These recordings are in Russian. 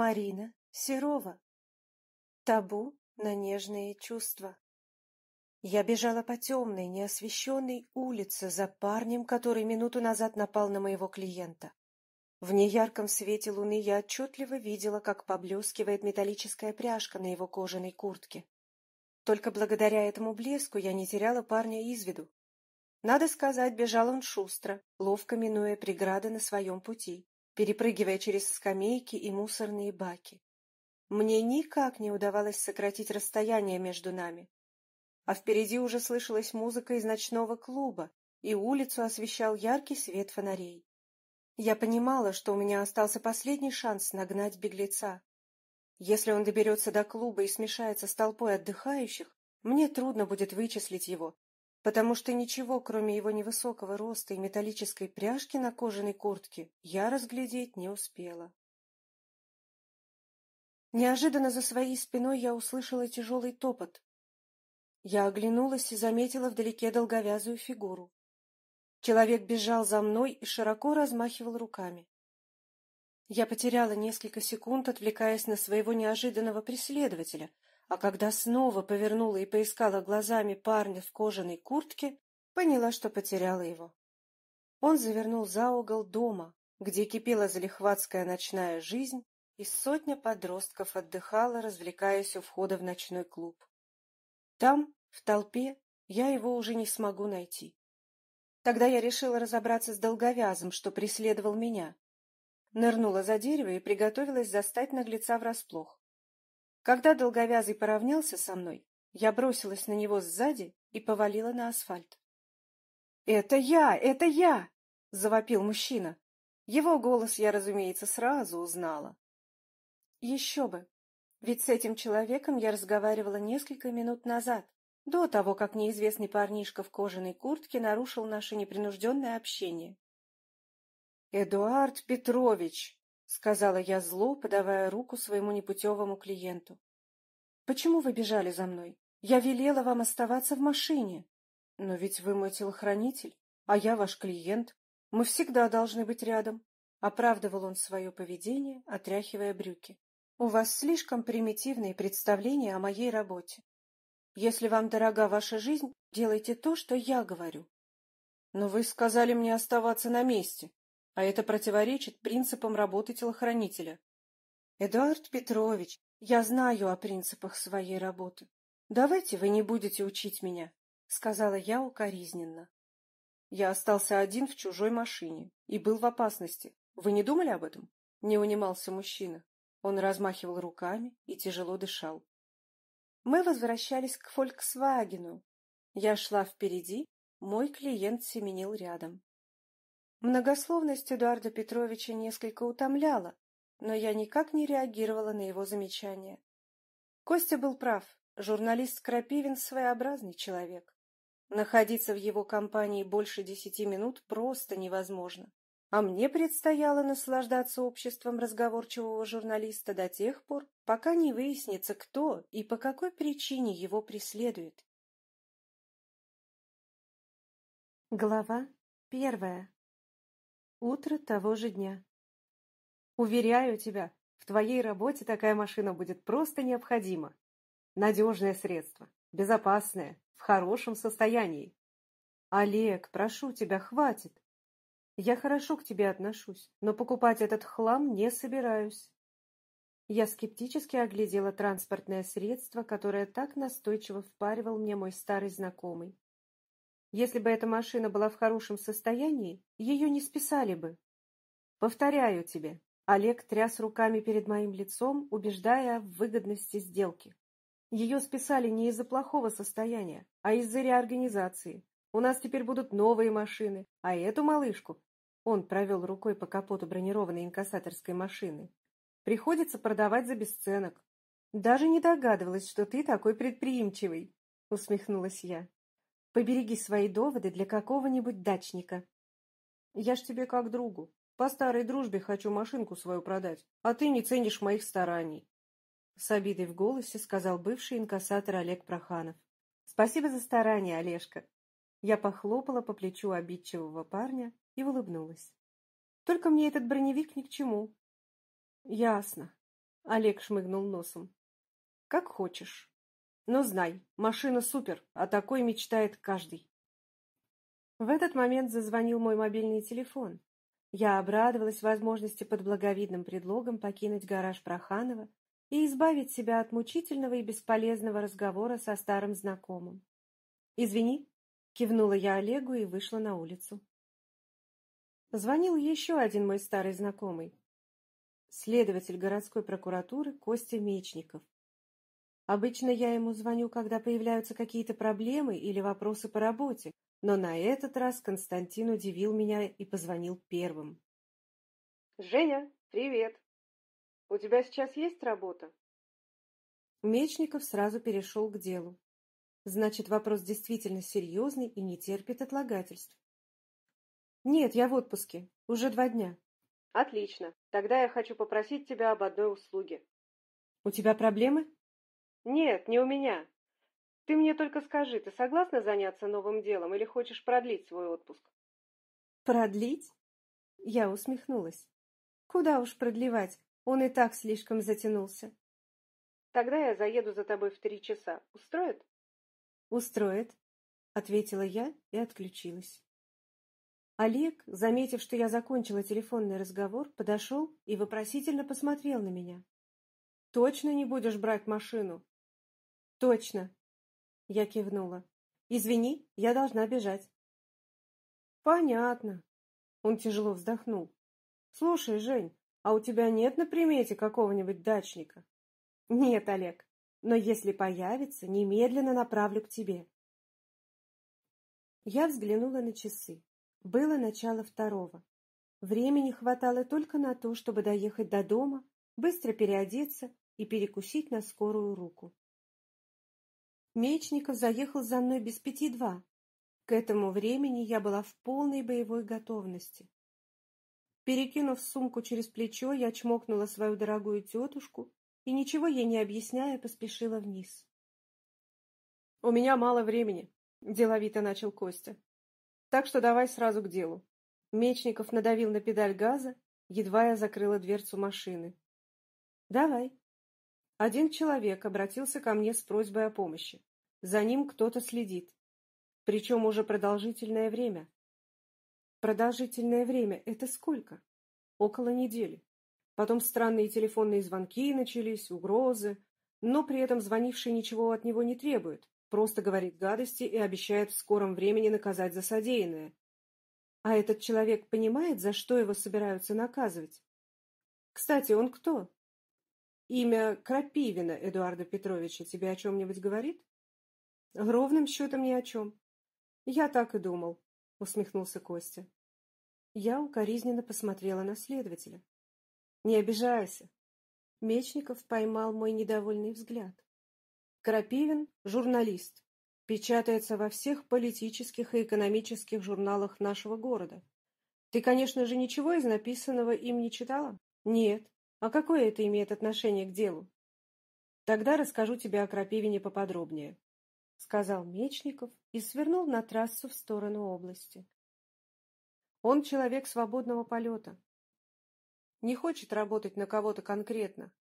Марина Серова. Табу на нежные чувства. Я бежала по темной, неосвещенной улице за парнем, который минуту назад напал на моего клиента. В неярком свете луны я отчетливо видела, как поблескивает металлическая пряжка на его кожаной куртке. Только благодаря этому блеску я не теряла парня из виду. Надо сказать, бежал он шустро, ловко минуя преграды на своем пути перепрыгивая через скамейки и мусорные баки. Мне никак не удавалось сократить расстояние между нами. А впереди уже слышалась музыка из ночного клуба, и улицу освещал яркий свет фонарей. Я понимала, что у меня остался последний шанс нагнать беглеца. Если он доберется до клуба и смешается с толпой отдыхающих, мне трудно будет вычислить его потому что ничего, кроме его невысокого роста и металлической пряжки на кожаной куртке, я разглядеть не успела. Неожиданно за своей спиной я услышала тяжелый топот. Я оглянулась и заметила вдалеке долговязую фигуру. Человек бежал за мной и широко размахивал руками. Я потеряла несколько секунд, отвлекаясь на своего неожиданного преследователя — а когда снова повернула и поискала глазами парня в кожаной куртке, поняла, что потеряла его. Он завернул за угол дома, где кипела залихватская ночная жизнь, и сотня подростков отдыхала, развлекаясь у входа в ночной клуб. Там, в толпе, я его уже не смогу найти. Тогда я решила разобраться с долговязым, что преследовал меня. Нырнула за дерево и приготовилась застать наглеца врасплох. Когда долговязый поравнялся со мной, я бросилась на него сзади и повалила на асфальт. «Это я! Это я!» — завопил мужчина. Его голос я, разумеется, сразу узнала. Еще бы! Ведь с этим человеком я разговаривала несколько минут назад, до того, как неизвестный парнишка в кожаной куртке нарушил наше непринужденное общение. «Эдуард Петрович!» — сказала я зло, подавая руку своему непутевому клиенту. — Почему вы бежали за мной? Я велела вам оставаться в машине. — Но ведь вы мой телохранитель, а я ваш клиент. Мы всегда должны быть рядом. Оправдывал он свое поведение, отряхивая брюки. — У вас слишком примитивные представления о моей работе. Если вам дорога ваша жизнь, делайте то, что я говорю. — Но вы сказали мне оставаться на месте, а это противоречит принципам работы телохранителя. Эдуард Петрович, я знаю о принципах своей работы. Давайте вы не будете учить меня, сказала я укоризненно. Я остался один в чужой машине и был в опасности. Вы не думали об этом? Не унимался мужчина. Он размахивал руками и тяжело дышал. Мы возвращались к «Фольксвагену». Я шла впереди, мой клиент семенил рядом. Многословность Эдуарда Петровича несколько утомляла, но я никак не реагировала на его замечания. Костя был прав, журналист Крапивин своеобразный человек. Находиться в его компании больше десяти минут просто невозможно. А мне предстояло наслаждаться обществом разговорчивого журналиста до тех пор, пока не выяснится, кто и по какой причине его преследует. Глава первая Утро того же дня. Уверяю тебя, в твоей работе такая машина будет просто необходима. Надежное средство, безопасное, в хорошем состоянии. Олег, прошу тебя, хватит. Я хорошо к тебе отношусь, но покупать этот хлам не собираюсь. Я скептически оглядела транспортное средство, которое так настойчиво впаривал мне мой старый знакомый. Если бы эта машина была в хорошем состоянии, ее не списали бы. Повторяю тебе, Олег тряс руками перед моим лицом, убеждая в выгодности сделки. Ее списали не из-за плохого состояния, а из-за реорганизации. У нас теперь будут новые машины, а эту малышку... Он провел рукой по капоту бронированной инкассаторской машины. Приходится продавать за бесценок. Даже не догадывалась, что ты такой предприимчивый, усмехнулась я. Побереги свои доводы для какого-нибудь дачника. Я ж тебе как другу. По старой дружбе хочу машинку свою продать, а ты не ценишь моих стараний. С обидой в голосе сказал бывший инкассатор Олег Проханов. Спасибо за старания, Олежка. Я похлопала по плечу обидчивого парня и улыбнулась. Только мне этот броневик ни к чему. Ясно. Олег шмыгнул носом. Как хочешь. Но знай, машина супер, а такой мечтает каждый. В этот момент зазвонил мой мобильный телефон. Я обрадовалась возможности под благовидным предлогом покинуть гараж Проханова и избавить себя от мучительного и бесполезного разговора со старым знакомым. «Извини», — кивнула я Олегу и вышла на улицу. Звонил еще один мой старый знакомый, следователь городской прокуратуры Костя Мечников. Обычно я ему звоню, когда появляются какие-то проблемы или вопросы по работе, но на этот раз Константин удивил меня и позвонил первым. «Женя, привет! У тебя сейчас есть работа?» Мечников сразу перешел к делу. Значит, вопрос действительно серьезный и не терпит отлагательств. «Нет, я в отпуске. Уже два дня». «Отлично. Тогда я хочу попросить тебя об одной услуге». «У тебя проблемы?» «Нет, не у меня. Ты мне только скажи, ты согласна заняться новым делом или хочешь продлить свой отпуск?» «Продлить?» Я усмехнулась. «Куда уж продлевать? Он и так слишком затянулся». «Тогда я заеду за тобой в три часа. Устроит?» «Устроит», — ответила я и отключилась. Олег, заметив, что я закончила телефонный разговор, подошел и вопросительно посмотрел на меня. «Точно не будешь брать машину?» «Точно!» Я кивнула. «Извини, я должна бежать». «Понятно». Он тяжело вздохнул. «Слушай, Жень, а у тебя нет на примете какого-нибудь дачника?» «Нет, Олег, но если появится, немедленно направлю к тебе». Я взглянула на часы. Было начало второго. Времени хватало только на то, чтобы доехать до дома, быстро переодеться и перекусить на скорую руку. Мечников заехал за мной без пяти два. К этому времени я была в полной боевой готовности. Перекинув сумку через плечо, я чмокнула свою дорогую тетушку и, ничего ей не объясняя, поспешила вниз. — У меня мало времени, — деловито начал Костя. — Так что давай сразу к делу. Мечников надавил на педаль газа, едва я закрыла дверцу машины. — Давай, один человек обратился ко мне с просьбой о помощи. За ним кто-то следит. Причем уже продолжительное время. Продолжительное время – это сколько? Около недели. Потом странные телефонные звонки начались, угрозы. Но при этом звонивший ничего от него не требует. Просто говорит гадости и обещает в скором времени наказать за содеянное. А этот человек понимает, за что его собираются наказывать? Кстати, он кто? Имя Крапивина Эдуарда Петровича тебе о чем-нибудь говорит? Ровным счетом ни о чем. Я так и думал, усмехнулся Костя. Я укоризненно посмотрела на следователя. Не обижайся. Мечников поймал мой недовольный взгляд. Крапивин – журналист. Печатается во всех политических и экономических журналах нашего города. Ты, конечно же, ничего из написанного им не читала? Нет. А какое это имеет отношение к делу? Тогда расскажу тебе о крапивине поподробнее, — сказал Мечников и свернул на трассу в сторону области. Он человек свободного полета. Не хочет работать на кого-то конкретно.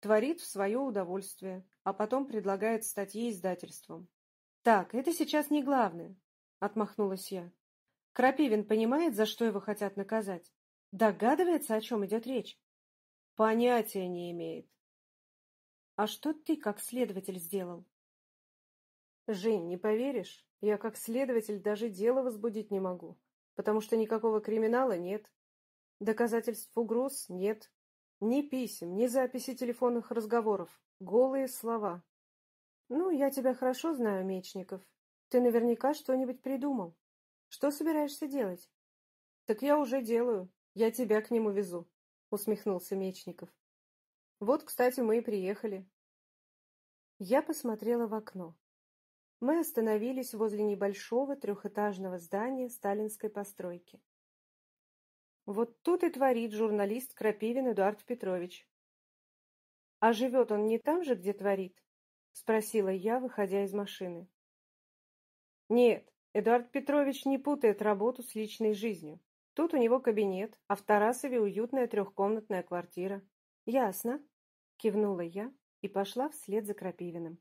Творит в свое удовольствие, а потом предлагает статьи издательствам. «Так, это сейчас не главное», — отмахнулась я. Крапивин понимает, за что его хотят наказать? Догадывается, о чем идет речь? Понятия не имеет. А что ты как следователь сделал? Жень, не поверишь, я как следователь даже дело возбудить не могу, потому что никакого криминала нет. Доказательств угроз нет. Ни писем, ни записи телефонных разговоров. Голые слова. Ну, я тебя хорошо знаю, Мечников. Ты наверняка что-нибудь придумал. Что собираешься делать? Так я уже делаю. Я тебя к нему везу. — усмехнулся Мечников. «Вот, кстати, мы и приехали». Я посмотрела в окно. Мы остановились возле небольшого трехэтажного здания сталинской постройки. Вот тут и творит журналист Крапивин Эдуард Петрович. «А живет он не там же, где творит?» — спросила я, выходя из машины. «Нет, Эдуард Петрович не путает работу с личной жизнью. Тут у него кабинет, а в Тарасове уютная трехкомнатная квартира. «Ясно», – кивнула я и пошла вслед за Крапивиным.